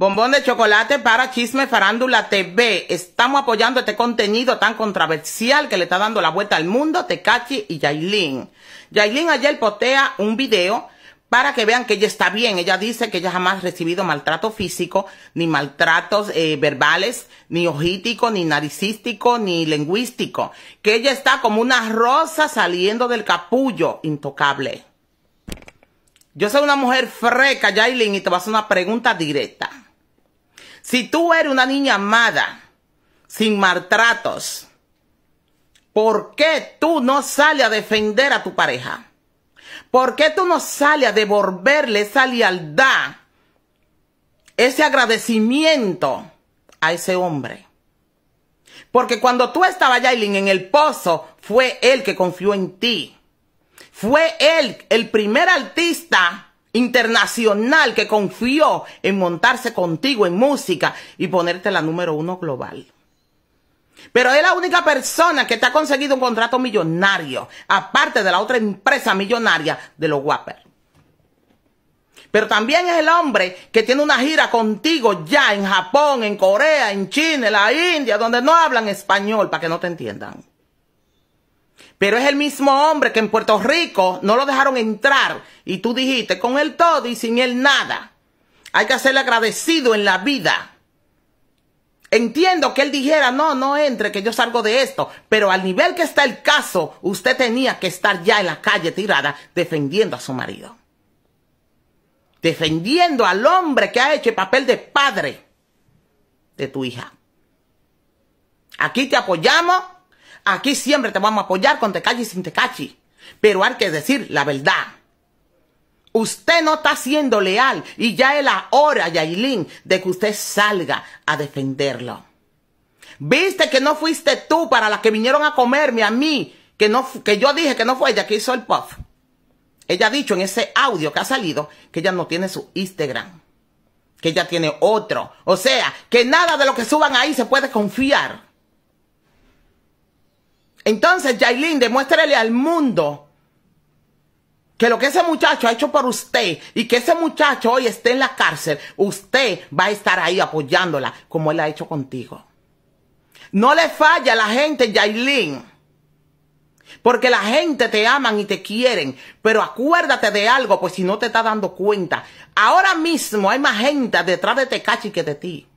Bombón de chocolate para Chisme Farándula TV. Estamos apoyando este contenido tan controversial que le está dando la vuelta al mundo, Tekachi y Yailin. Yailin ayer potea un video para que vean que ella está bien. Ella dice que ella jamás ha recibido maltrato físico, ni maltratos eh, verbales, ni ojítico, ni naricístico, ni lingüístico. Que ella está como una rosa saliendo del capullo, intocable. Yo soy una mujer freca, Yailin, y te voy a hacer una pregunta directa. Si tú eres una niña amada, sin maltratos, ¿por qué tú no sales a defender a tu pareja? ¿Por qué tú no sales a devolverle esa lealtad, ese agradecimiento a ese hombre? Porque cuando tú estabas, Yailin, en el pozo, fue él que confió en ti. Fue él el primer artista internacional que confió en montarse contigo en música y ponerte la número uno global. Pero es la única persona que te ha conseguido un contrato millonario, aparte de la otra empresa millonaria de los Wapper. Pero también es el hombre que tiene una gira contigo ya en Japón, en Corea, en China, en la India, donde no hablan español para que no te entiendan. Pero es el mismo hombre que en Puerto Rico no lo dejaron entrar y tú dijiste, con él todo y sin él nada. Hay que hacerle agradecido en la vida. Entiendo que él dijera, no, no entre, que yo salgo de esto, pero al nivel que está el caso, usted tenía que estar ya en la calle tirada defendiendo a su marido. Defendiendo al hombre que ha hecho el papel de padre de tu hija. Aquí te apoyamos, Aquí siempre te vamos a apoyar con Tecachi sin Tecachi. Pero hay que decir la verdad. Usted no está siendo leal y ya es la hora, Yailin, de que usted salga a defenderlo. Viste que no fuiste tú para las que vinieron a comerme a mí, que, no, que yo dije que no fue ella que hizo el puff. Ella ha dicho en ese audio que ha salido que ella no tiene su Instagram, que ella tiene otro. O sea, que nada de lo que suban ahí se puede confiar. Entonces, Jailin, demuéstrele al mundo que lo que ese muchacho ha hecho por usted y que ese muchacho hoy esté en la cárcel, usted va a estar ahí apoyándola como él ha hecho contigo. No le falla a la gente, Jailin. Porque la gente te aman y te quieren. Pero acuérdate de algo, pues si no te está dando cuenta. Ahora mismo hay más gente detrás de Tecachi que de ti.